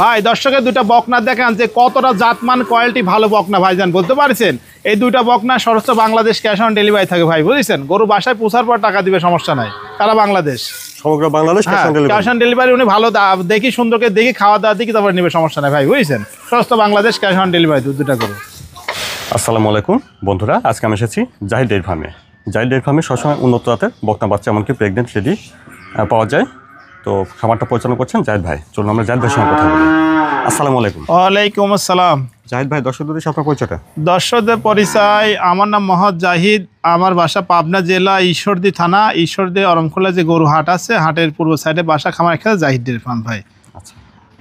ভাই দর্শকের দুটা বকনা দেখান যে কতটা জাতমান কোয়ালিটি ভালো বকনা ভাইজান বলতে পারছেন এই দুইটা বকনা সরস্ব বাংলাদেশ ক্যাশ অন ডেলিভারি থাকে ভাই বুঝেছেন গরু বাসায় পোষার পর টাকা দিবে সমস্যা নাই তারা বাংলাদেশ সমগ্র বাংলাদেশ ক্যাশ অন ডেলিভারি উনি ভালো দেখি সুন্দরকে দেখি খাওয়া দাওয়া দেখি তারপরে নেবে সমস্যা নাই ভাই বুঝেছেন সরস্ব বাংলাদেশ ক্যাশ অন ডেলিভারি দুটা গরু আসসালামু আলাইকুম বন্ধুরা আজকে আমি এসেছি জাহিদ ডেট ফার্মে জাহিদ ডেট ফার্মে সবসময় উন্নত জাতের বকনা বাচ্চা এমনকি প্রেগনেন্ট লেডি পাওয়া যায় তো খাবারটা পরিচালনা করছেন জাহিদ ভাই চলুন আমরা জাহিদ ভাইয়ের সঙ্গে কথা বলি আসসালামু আলাইকুম ওয়ালাইকুম আসসালাম জাহিদ ভাই দর্শকদের আপনার পরিচয়টা দর্শকদের পরিচয় আমার নাম মহাদ জাহিদ আমার বাসা পাবনা জেলা ঈশ্বরদী থানা ঈশ্বরদে অরমখোলা যে গরু হাট আছে হাটের পূর্ব সাইডে বাসা খামার খেলা জাহিদ ফার্ম ভাই আচ্ছা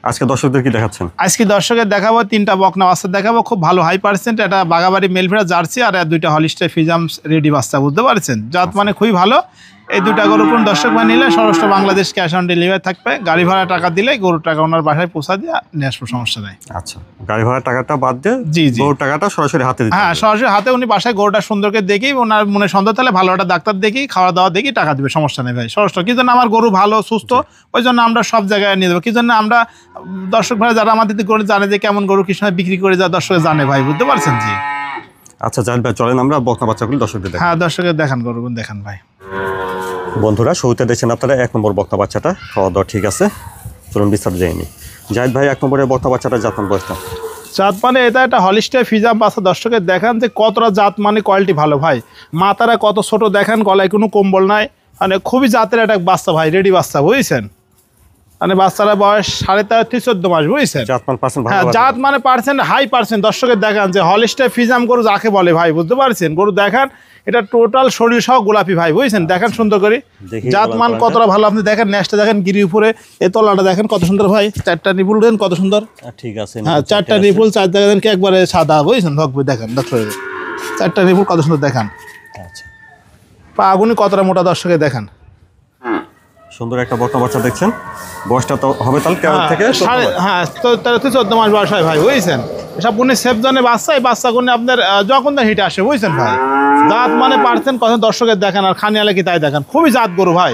আজকে দর্শকদের কি দেখাচ্ছেন আজকে দর্শকের দেখাবো তিনটা বকনা বাচ্চা দেখাবো খুব ভালো হাই পার্সেন্ট এটা বাগাবাড়ি মেলফেরা জার্সি আর দুইটা হলিস্টার ফিজাম রেডি বাচ্চা বুঝতে পারছেন জাত আচ্ছা। মানে খুবই ভালো এই দুটা গরু কোন দর্শক বা নিলে সরস্ব বাংলাদেশ ক্যাশ অন ডেলিভারি থাকবে গাড়ি ভাড়া টাকা দিলে গরুর টাকা ওনার বাসায় পৌঁছা দিয়ে নিয়ে আসবো সমস্যা নাই আচ্ছা গাড়ি ভাড়া টাকাটা বাদ দিয়ে জি জি গরু টাকাটা সরাসরি হাতে হ্যাঁ সরাসরি হাতে উনি বাসায় গরুটা সুন্দরকে দেখি ওনার মনে সন্দেহ তাহলে ভালো একটা ডাক্তার দেখি খাওয়া দাওয়া দেখি টাকা দিবে সমস্যা নেই ভাই সরস্ব কি জন্য আমার গরু ভালো সুস্থ ওই জন্য আমরা সব জায়গায় নিয়ে দেবো কি জন্য আমরা দর্শক ভাই যারা আমাদের গরু জানে যে কেমন গরু কৃষ্ণ বিক্রি করে যা দর্শক জানে ভাই বুঝতে পারছেন জি আচ্ছা জানবে চলেন আমরা বকনা বাচ্চাগুলো দর্শকদের হ্যাঁ দর্শকের দেখান গরু দেখান ভাই বন্ধুরা শুরুতে দেখছেন আপনারা এক নম্বর বক্তা বাচ্চাটা খাওয়া দাওয়া ঠিক আছে চলুন বিস্তার যায়নি জাহিদ ভাই এক নম্বরের বক্তা বাচ্চাটা জাতন বয়সটা জাত মানে এটা একটা হলিস্টাই ফিজা বাসা দর্শকে দেখান যে কতটা জাত মানে কোয়ালিটি ভালো ভাই মাথারা কত ছোট দেখান গলায় কোনো কম্বল নাই মানে খুবই জাতের একটা বাচ্চা ভাই রেডি বাচ্চা বুঝছেন মানে বাচ্চারা বয়স সাড়ে তেরো থেকে চোদ্দ মাস বুঝছেন হ্যাঁ জাত মানে পার্সেন্ট হাই পার্সেন্ট দর্শকের দেখান যে হলিস্টার ফিজাম গরু যাকে বলে ভাই বুঝতে পারছেন গরু দেখান এটা টোটাল শরীর সহ গোলাপি ভাই বুঝছেন দেখেন আচ্ছা। সুন্দর করে জাত মান কতটা ভালো আপনি দেখেন ন্যাশটা দেখেন গিরি উপরে এ তলাটা দেখেন কত সুন্দর ভাই চারটা নিপুল দেখেন কত সুন্দর ঠিক আছে হ্যাঁ চারটা নিপুল চার দেখেন কি একবারে সাদা বুঝছেন ভগবে দেখেন ডক্টর চারটা নিপুল কত সুন্দর দেখান আচ্ছা পা আগুনি কতটা মোটা দর্শকে দেখান সুন্দর একটা বকনা বাচ্চা দেখছেন বয়সটা তো হবে তাহলে কেমন হ্যাঁ, থেকে হ্যাঁ তো চোদ্দ মাস বয়স হয় ভাই বুঝছেন সব কোনে সেফ জনে বাচ্চা এই বাচ্চা কোনো আপনার যখন তার হিট আসে বুঝছেন ভাই দাঁত মানে পারছেন কথা দর্শকের দেখেন আর খানি আলে কি তাই দেখেন খুবই জাত গরু ভাই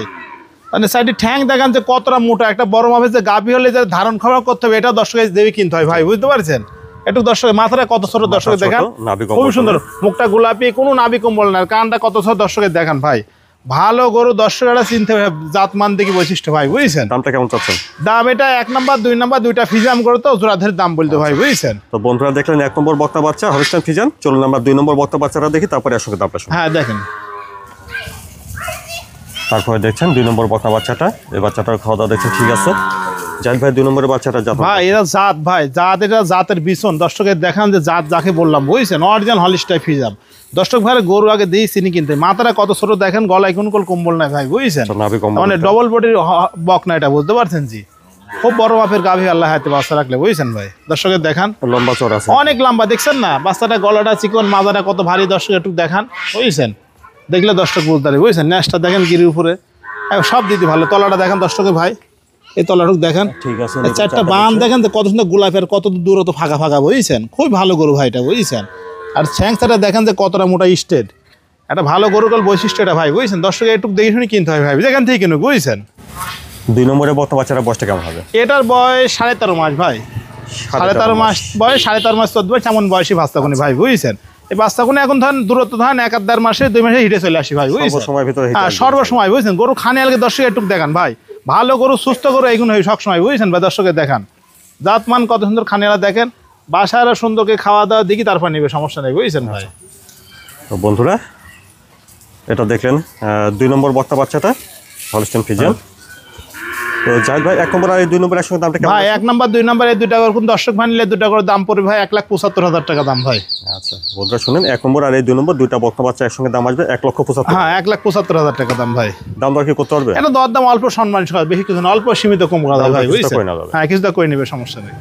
মানে সাইডে ঠ্যাং দেখেন যে কতটা মোটা একটা বড় মাপে যে গাভী হলে যে ধারণ ক্ষমা করতে হবে এটা দর্শকের দেবী কিনতে হয় ভাই বুঝতে পারছেন একটু দর্শক মাথাটা কত ছোট দর্শকের দেখান খুবই সুন্দর মুখটা গোলাপি কোনো নাবি কম্বল না কানটা কত ছোট দর্শকের দেখান ভাই ভালো গরু টাকা চিনতে হবে জাতমান দেখি বৈশিষ্ট্য ভাই বুঝছেন দামটা কেমন চাচ্ছেন দাম এটা এক নাম্বার দুই নাম্বার দুইটা ফিজাম করে তো জোড়াধের দাম বলতে ভাই বুঝছেন তো বন্ধুরা দেখলেন এক নম্বর বক্তা বাচ্চা হরিস্টান ফিজান চলুন আমরা দুই নম্বর বক্তা বাচ্চারা দেখি তারপরে দাম দামটা হ্যাঁ দেখেন তারপরে দেখছেন দুই নম্বর বক্তা বাচ্চাটা এই বাচ্চাটার খাওয়া দাওয়া দেখছেন ঠিক আছে ভাই নম্বরের বাচ্চাটা ভাই জাত ভাই জাতের দেখান যে জাত যাকে বললাম ভাই গরু আগে কিনতে মাথাটা কত ছোট দেখেন গলায় কোন কম্বল নাই ভাই বুঝছেন মানে ডবল বডির বক না এটা বুঝতে পারছেন জি খুব বড় বাপের গাভী আল্লাহ হাতে বাচ্চা রাখলে বুঝছেন ভাই দর্শকের দেখান লম্বা চড় অনেক লম্বা দেখছেন না বাচ্চাটা গলাটা চিকন মাথাটা কত ভারী দর্শক একটু দেখান বুঝছেন দেখলে দর্শক বলতে পারে বুঝছেন ন্যাসটা দেখেন গিরির উপরে সব দিদি ভালো তলাটা দেখেন দর্শকের ভাই এই তলাটুক দেখেন হ্যাঁ, ঠিক আছে চারটা বান দেখেন কত সুন্দর গোলাপের কত অত ফাঁকা ফাঁকা বুঝছেন খুব ভালো গরু ভাইটা বুঝছেন আর স্যাংসাটা দেখেন যে কতটা মোটা স্টেট একটা ভালো কল বৈশিষ্ট্য এটা ভাই বুঝছেন দর্শক একটু দেখে শুনে কিনতে হয় ভাই যেখান থেকে কিনুক বুঝছেন দুই নম্বরে বর্তমান বাচ্চারা বয়সটা কেমন হবে এটার বয়স সাড়ে তেরো মাস ভাই সাড়ে তেরো মাস বয়স সাড়ে তেরো মাস চোদ্দ বয়স এমন বয়সী ভাস্তাকুনি ভাই বুঝছেন এই বাচ্চাগুলো এখন ধরেন দূরত্ব ধরেন এক আধার মাসে দুই মাসে হিটে চলে আসি ভাই বুঝছেন সময় ভিতরে হ্যাঁ, সর্বসময় বুঝছেন গরু খানে আলকে দর্শক একটু দেখান ভাই ভালো গরু সুস্থ গরু এইগুলো হয় সবসময় বুঝেছেন বা দর্শকের দেখান জাতমান কত সুন্দর খানেরা দেখেন বাসায় সুন্দরকে খাওয়া দাওয়া দেখি তারপর নেবে সমস্যা নেই বুঝেছেন ভাই আচ্ছা। তো বন্ধুরা এটা দেখলেন দুই নম্বর বক্তা বাচ্চাটা হলস্টেন হ্যাঁ। ফিজিয়াল এক দাম আচ্ছা, বন্ধুরা আসবে এক পঁচাত্তর হ্যাঁ, এক লাখ পঁচাত্তর হাজার টাকা দাম ভাই দাম দর কি করতে পারবে দর দাম অল্প বেশি কিছু অল্প সীমিত কম কিছুটা করে হ্যাঁ, সমস্যা নেই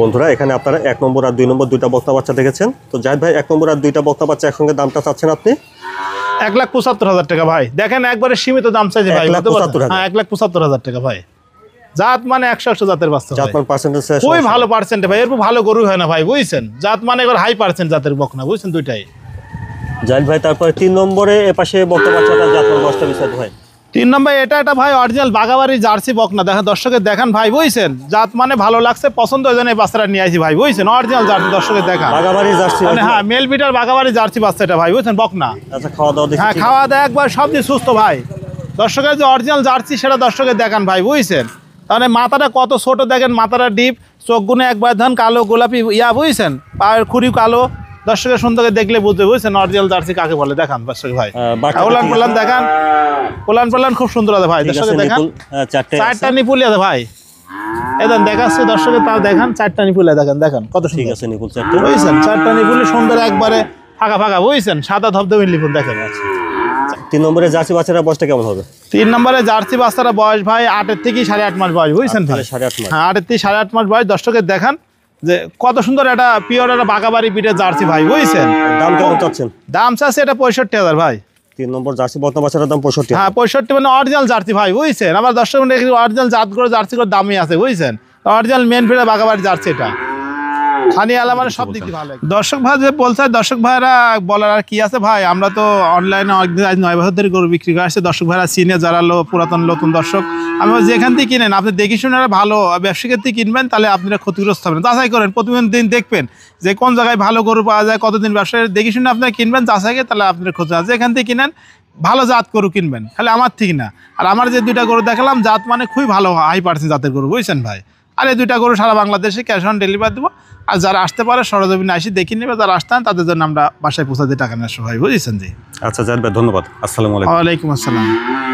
বন্ধুরা এখানে আপনারা এক নম্বর আর দুই নম্বর দুইটা বক্তা বাচ্চা দেখেছেন তো জাহিদ ভাই এক নম্বর আর দুইটা বক্তা বাচ্চা একসঙ্গে দামটা চাচ্ছেন আপনি এক লাখ পঁচাত্তর হাজার টাকা ভাই দেখেন একবারে সীমিত দাম চাইছে ভাই হ্যাঁ, এক লাখ পঁচাত্তর হাজার টাকা ভাই জাত মানে একশো একশো জাতের বাচ্চা মানে ভালো পার্সেন্ট ভাই এরপর ভালো গরু হয় না ভাই বুঝছেন জাত মানে এবার হাই পার্সেন্ট জাতের বক না বুঝছেন দুইটাই জাহিদ ভাই তারপরে তিন নম্বরে এপাশে বক্তব্য জাত বস্তা বিষয় ভাই তিন নম্বর এটা একটা ভাই অরিজিনাল বাগাবাড়ি জার্সি বক না দেখেন দর্শকের দেখেন ভাই বুঝছেন জাত মানে ভালো লাগছে পছন্দ ওই জন্য এই বাচ্চাটা নিয়ে আসি ভাই বুঝছেন অরিজিনাল জার্সি দর্শকের দেখান জার্সি মানে হ্যাঁ মেল বিটার বাগাবাড়ি জার্সি বাচ্চা এটা ভাই বুঝছেন বক না আচ্ছা, হ্যাঁ খাওয়া দাওয়া একবার সব দিয়ে সুস্থ ভাই দর্শকের যে অরিজিনাল জার্সি সেটা দর্শকের দেখান ভাই বুঝছেন তাহলে মাথাটা কত ছোট দেখেন মাথাটা ডিপ চোখগুনে একবার ধান কালো গোলাপি ইয়া বুঝছেন পায়ের খুঁড়ি কালো দর্শকের সুন্দরকে দেখলে বুঝতে বুঝছেন অরিজিনাল জার্সি কাকে বলে দেখান দর্শক ভাই ওলান পোলান দেখান ওলান পোলান খুব সুন্দর আছে ভাই দর্শক দেখান চারটা নিপুলি আছে ভাই এখন দেখাচ্ছে দর্শকে তাও দেখান চারটা নিপুলে দেখেন দেখেন কত ঠিক আছে নিপুল চারটে বুঝছেন চারটা নিপুলি সুন্দর একবারে ফাঁকা ফাঁকা বুঝছেন সাদা ধবধবে নিপুল দেখেন আছে আচ্ছা। তিন নম্বরে জার্সি বাচ্চারা বয়সটা কেমন হবে তিন নম্বরে জার্সি বাচ্চারা বয়স ভাই আটের থেকে সাড়ে আট মাস বয়স বুঝছেন ভাই সাড়ে আট মাস হ্যাঁ, আটের থেকে সাড়ে আট মাস বয়স দর্শকের দেখান যে কত সুন্দর একটা পিওর একটা বাগাবাড়ি পিঠে জার্সি ভাই বুঝছেন দাম কত চাচ্ছেন দাম চাচ্ছে এটা পঁয়ষট্টি হাজার ভাই তিন নম্বর জার্সি বর্তমান বাচ্চাটার দাম পঁয়ষট্টি হ্যাঁ পঁয়ষট্টি মানে অরিজিনাল জার্সি ভাই বুঝছেন আমার দশ মিনিট অরিজিনাল জাত করে জার্সি করে দামই আছে বুঝছেন অরিজিনাল মেন ফিরে বাগাবাড়ি জার্সি এটা হ্যাঁ। খানি আলা মানে সব দিক দর্শক ভাই যে বলছে দর্শক ভাইরা বলার আর কি আছে ভাই আমরা তো অনলাইনে আজ নয় বছর ধরে গরু বিক্রি করে আসছে দর্শক ভাইরা চিনে যারা পুরাতন নতুন দর্শক আমি যেখান থেকে কিনেন আপনি দেখে শুনে ভালো ব্যবসায়ীর ক্ষেত্রে কিনবেন তাহলে আপনারা ক্ষতিগ্রস্ত হবেন যাচাই করেন প্রতিদিন দিন দেখবেন যে কোন জায়গায় ভালো গরু পাওয়া যায় কতদিন ব্যবসায়ী দেখে শুনে আপনারা কিনবেন যাচাইকে তাহলে আপনার ক্ষতি যেখান থেকে কিনেন ভালো জাত গরু কিনবেন খালি আমার ঠিক না আর আমার যে দুটা গরু দেখালাম জাত মানে খুবই ভালো হাই পারছেন জাতের গরু বুঝছেন ভাই আর এই দুইটা গরু সারা বাংলাদেশে ক্যাশ অন ডেলিভারি দেবো আর যারা আসতে পারে সরজমিনে আসি দেখে নেবে যারা আসতে তাদের জন্য আমরা বাসায় পৌঁছাতে টাকা নেওয়া সবাই বুঝেছেন জি আচ্ছা জানবে ধন্যবাদ আসসালামাইকুম আসসালাম